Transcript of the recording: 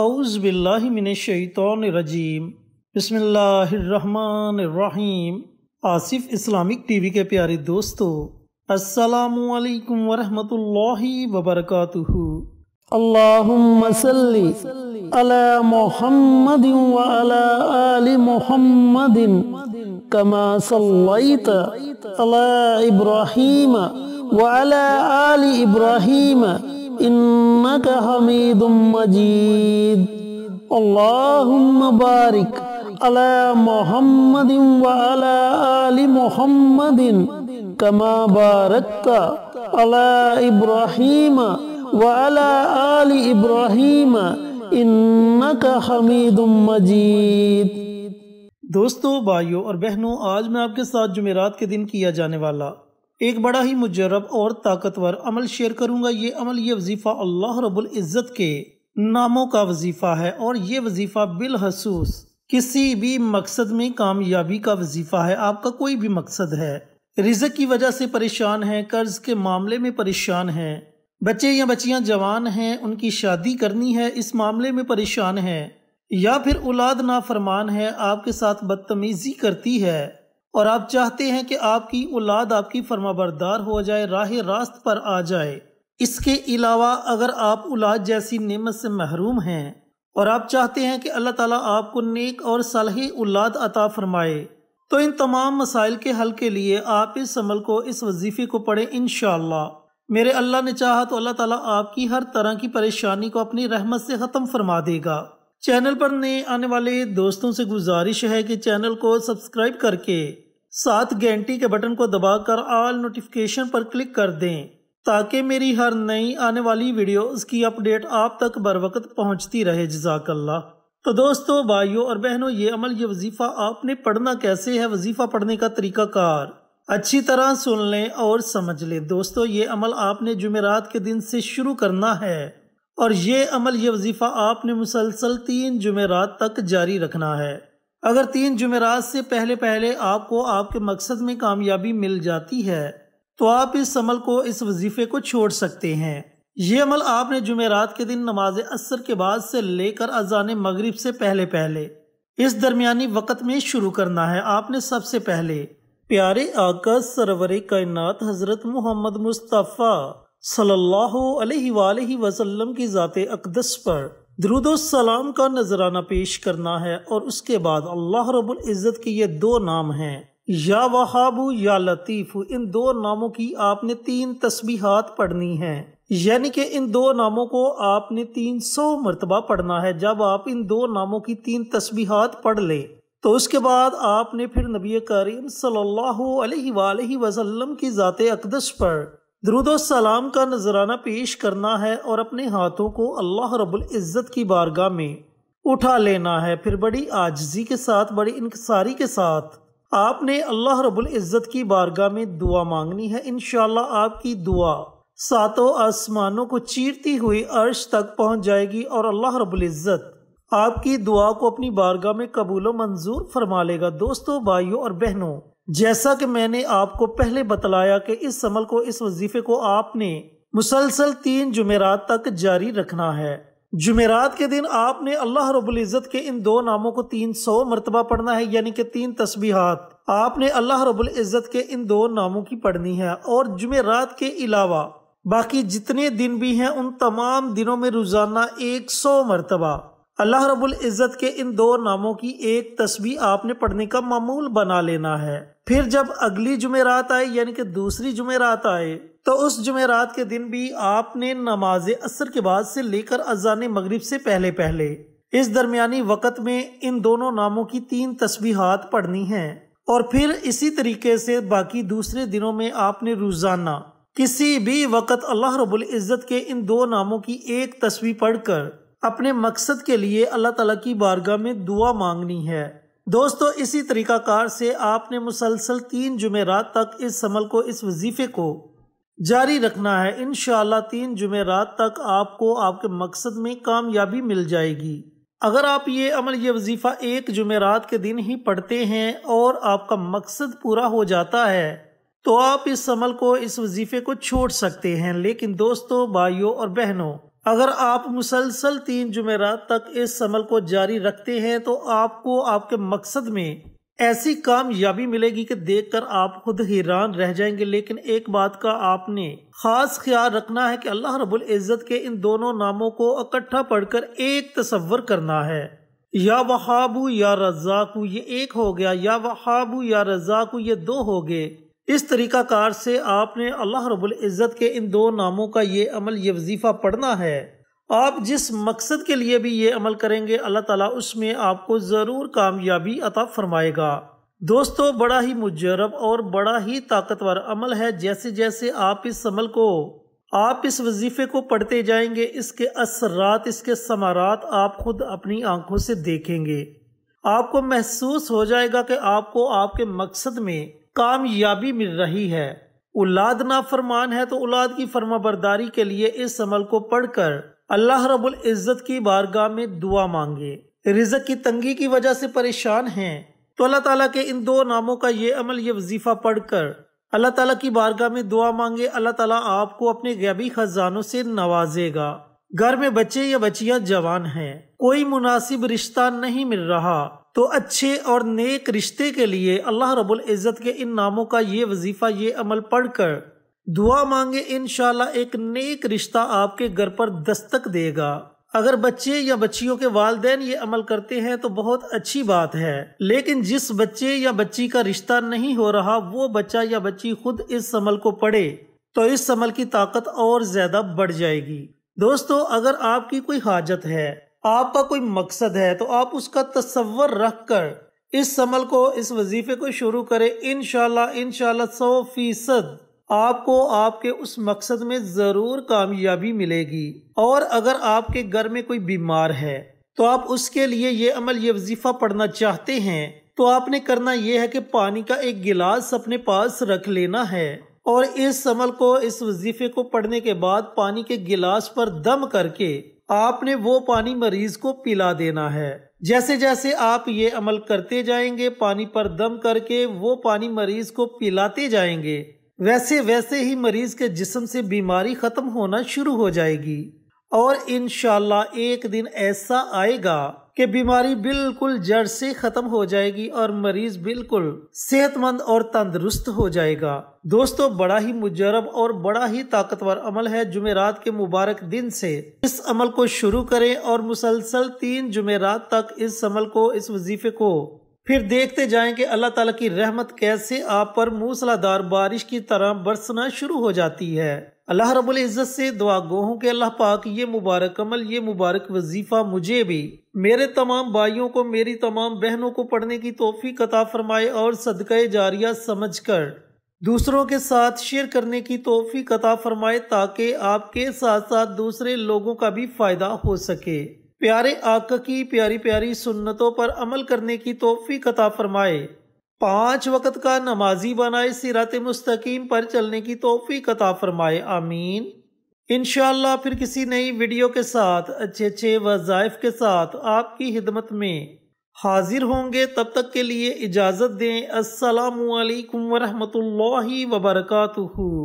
अउज़बिल्लिमिनशैतरजीम बसमीम Asif Islamic TV के प्यारे दोस्तों असलकम वरहमतुल्लाहि वबरकatuhu अल्लाहुम्म सल्ली अला मुहम्मद व अला आलि मुहम्मद कमा सल्लैत अला इब्राहीम व अला आलि इब्राहीम इन्नक बारिक अला अला इब्राहिम व अला इब्राहिम इन्नक मजीद दोस्तों भाइयों और बहनों आज मैं आपके साथ जुमेरात के दिन किया जाने वाला एक बड़ा ही मुजरब और ताकतवर अमल शेयर करूंगा ये अमल ये वजीफ़ा अल्लाह रबुल इज़्ज़त के नामों का वजीफ़ा है और ये वजीफ़ा बिलखसूस किसी भी मकसद में कामयाबी का वजीफ़ा है आपका कोई भी मकसद है रिजक की वजह से परेशान है कर्ज के मामले में परेशान है बच्चे या बच्चियां जवान हैं उनकी शादी करनी है इस मामले में परेशान है या फिर औलाद ना फरमान है आपके साथ बदतमीज़ी करती है और आप चाहते हैं कि आपकी औलाद आपकी फर्माबरदार हो जाए राह रास्त पर आ जाए इसके अलावा अगर आप औलाद जैसी नेमत से महरूम हैं और आप चाहते हैं कि अल्लाह ताला आपको नेक और सलाह औलाद अता फरमाए तो इन तमाम मसाइल के हल के लिए आप इस अमल को इस वजीफ़े को पढ़ें इन मेरे अल्लाह ने चाहा तो अल्लाह ताला आपकी हर तरह की परेशानी को अपनी रहमत से ख़त्म फरमा देगा चैनल पर नए आने वाले दोस्तों से गुजारिश है कि चैनल को सब्सक्राइब करके साथ घंटी के बटन को दबाकर ऑल नोटिफिकेशन पर क्लिक कर दें ताकि मेरी हर नई आने वाली वीडियोस की अपडेट आप तक बर वक्त पहुँचती रहे जजाकल्ला तो दोस्तों भाइयों और बहनों ये अमल ये वजीफ़ा आपने पढ़ना कैसे है वजीफ़ा पढ़ने का तरीका कार अच्छी तरह सुन लें और समझ लें दोस्तों ये अमल आपने जुमेरात के दिन से शुरू करना है और ये अमल ये वजीफ़ा आपने मुसलसल तीन जुमेरात तक जारी रखना है अगर तीन जुमेरात से पहले पहले आपको आपके मकसद में कामयाबी मिल जाती है तो आप इस अमल को इस वजीफे को छोड़ सकते हैं ये अमल आपने जुमेरात के दिन नमाज असर के बाद से लेकर अजान मगरिब से पहले पहले इस दरमियानी वक़्त में शुरू करना है आपने सबसे पहले प्यारे आकाश सरवर कायनात हज़रत मोहम्मद मुस्तफ़ा सल्लल्लाहु अलैहि वसल्लम की ज़ात अकदस पर दरुदोसलाम का नजराना पेश करना है और उसके बाद अल्लाह रबुल्ज़त के ये दो नाम हैं या वहाबू या लतीफ़ इन दो नामों की आपने तीन तस्बीहात पढ़नी हैं यानी कि इन दो नामों को आपने तीन सौ मरतबा पढ़ना है जब आप इन दो नामों की तीन तस्बीहात पढ़ ले तो उसके बाद आपने फिर नबी करीम सल्लल्लाहु अलैहि वसल्लम की ज़ात अकदस पर सलाम का नजराना पेश करना है और अपने हाथों को अल्लाह रब्बुल इज़्ज़त की बारगाह में उठा लेना है फिर बड़ी आजजी के साथ बड़ी इंकसारी के साथ आपने अल्लाह रब्बुल इज़्ज़त की बारगाह में दुआ मांगनी है इनशाला आपकी दुआ सातों आसमानों को चीरती हुई अर्श तक पहुँच जाएगी और अल्लाह रब्बुल इज़्ज़त आपकी दुआ को अपनी बारगाह में कबूल मंजूर फरमा लेगा दोस्तों भाइयों और बहनों जैसा कि मैंने आपको पहले बतलाया कि इस अमल को इस वजीफे को आपने मुसलसल तीन जुमेरात तक जारी रखना है जुमेरात के दिन आपने अल्लाह रबुल्ज़त के इन दो नामों को तीन सौ मरतबा पढ़ना है यानी कि तीन तस्बीहात आपने अल्लाह रबुल्ज़त के इन दो नामों की पढ़नी है और जुमेरात के अलावा बाकी जितने दिन भी हैं उन तमाम दिनों में रोज़ाना एक सौ मरतबा अल्लाह रबुल इज़्ज़त के इन दो नामों की एक तस्वीर आपने पढ़ने का मामूल बना लेना है फिर जब अगली जुमेरात आए यानी कि दूसरी जुमेरात आए तो उस जुमेरात के दिन भी आपने नमाज असर के बाद से लेकर अजान मगरिब से पहले पहले इस दरमियानी वक़्त में इन दोनों नामों की तीन तस्वीहात पढ़नी हैं और फिर इसी तरीके से बाकी दूसरे दिनों में आपने रोज़ाना किसी भी वक़्त अल्लाह रबुल्ज़त के इन दो नामों की एक तस्वीर पढ़कर अपने मकसद के लिए अल्लाह ताला की बारगाह में दुआ मांगनी है दोस्तों इसी तरीक़ाकार से आपने मुसलसल तीन जुमेरात तक इस अमल को इस वजीफ़े को जारी रखना है इन तीन जुमेरात तक आपको आपके मकसद में कामयाबी मिल जाएगी अगर आप ये अमल ये वजीफ़ा एक जुमेरात के दिन ही पढ़ते हैं और आपका मकसद पूरा हो जाता है तो आप इस अमल को इस वजीफ़े को छोड़ सकते हैं लेकिन दोस्तों भाइयों और बहनों अगर आप मुसलसल तीन जुमेरात तक इस अमल को जारी रखते हैं तो आपको आपके मकसद में ऐसी कामयाबी मिलेगी कि देखकर आप खुद हैरान रह जाएंगे लेकिन एक बात का आपने खास ख्याल रखना है कि अल्लाह रबुल इज़्ज़त के इन दोनों नामों को इकट्ठा पढ़कर एक तस्वर करना है या वहाबू या रज़ाकू ये एक हो गया या वहाबू या रज़ाकू ये दो हो गए इस तरीक़ाकार से आपने अल्लाह रब्बुल इज़्ज़त के इन दो नामों का ये अमल ये वजीफ़ा पढ़ना है आप जिस मकसद के लिए भी ये अमल करेंगे अल्लाह ताला उसमें आपको ज़रूर कामयाबी अता फरमाएगा दोस्तों बड़ा ही मुजरब और बड़ा ही ताकतवर अमल है जैसे जैसे आप इस अमल को आप इस वजीफ़े को पढ़ते जाएंगे इसके असरात इसके समारात आप खुद अपनी आंखों से देखेंगे आपको महसूस हो जाएगा कि आपको आपके मकसद में कामयाबी मिल रही है औलाद नाफरमान है तो औलाद की फर्मा बरदारी के लिए इस अमल को पढ़कर अल्लाह रबुल इज़्ज़त की बारगाह में दुआ मांगे रिजक की तंगी की वजह से परेशान हैं तो अल्लाह ताला के इन दो नामों का ये अमल ये वजीफ़ा पढ़कर अल्लाह ताला की बारगाह में दुआ मांगे अल्लाह ताला आपको अपने गैबी खजानों से नवाजेगा घर में बच्चे या बच्चियां जवान हैं कोई मुनासिब रिश्ता नहीं मिल रहा तो अच्छे और नेक रिश्ते के लिए अल्लाह रब्बुल इज़्ज़त के इन नामों का ये वजीफ़ा ये अमल पढ़कर दुआ मांगे इन एक नेक रिश्ता आपके घर पर दस्तक देगा अगर बच्चे या बच्चियों के वालदेन ये अमल करते हैं तो बहुत अच्छी बात है लेकिन जिस बच्चे या बच्ची का रिश्ता नहीं हो रहा वो बच्चा या बच्ची खुद इस अमल को पढ़े तो इस अमल की ताकत और ज़्यादा बढ़ जाएगी दोस्तों अगर आपकी कोई हाजत है आपका कोई मकसद है तो आप उसका तस्वर रख कर इस समल को इस वजीफे को शुरू करें इन इनशाला सौ फीसद आपको आपके उस मकसद में ज़रूर कामयाबी मिलेगी और अगर आपके घर में कोई बीमार है तो आप उसके लिए ये अमल ये वजीफ़ा पढ़ना चाहते हैं तो आपने करना यह है कि पानी का एक गिलास अपने पास रख लेना है और इस अमल को इस वजीफे को पढ़ने के बाद पानी के गिलास पर दम करके आपने वो पानी मरीज को पिला देना है जैसे जैसे आप ये अमल करते जाएंगे पानी पर दम करके वो पानी मरीज को पिलाते जाएंगे वैसे वैसे ही मरीज के जिस्म से बीमारी खत्म होना शुरू हो जाएगी और इन एक दिन ऐसा आएगा कि बीमारी बिल्कुल जड़ से खत्म हो जाएगी और मरीज बिल्कुल सेहतमंद और तंदरुस्त हो जाएगा दोस्तों बड़ा ही मुजरब और बड़ा ही ताकतवर अमल है जुमेरात के मुबारक दिन से इस अमल को शुरू करें और मुसलसल तीन जुमेरात तक इस अमल को इस वजीफे को फिर देखते जाएं कि अल्लाह ताला की रहमत कैसे आप पर मूसलाधार बारिश की तरह बरसना शुरू हो जाती है अल्लाह रब्बुल इज़्ज़त से दुआ गो हूँ कि अल्लाह पाक ये मुबारक अमल ये मुबारक वजीफ़ा मुझे भी मेरे तमाम भाइयों को मेरी तमाम बहनों को पढ़ने की तोहफ़ी कता फरमाए और सदक़ जारिया समझ कर दूसरों के साथ शेयर करने की तोहफ़ी कता फरमाए ताकि आपके साथ साथ दूसरे लोगों का भी फ़ायदा हो सके प्यारे आक की प्यारी प्यारी सुन्नतों पर अमल करने की तोफ़ी कता फरमाए पांच वक्त का नमाजी बनाए सिरात मुस्तकीम पर चलने की तोफ़ी कता फरमाए आमीन इन फिर किसी नई वीडियो के साथ अच्छे अच्छे वज़ाइफ के साथ आपकी हिदमत में हाजिर होंगे तब तक के लिए इजाज़त दें असलकम वरहमल वबरकू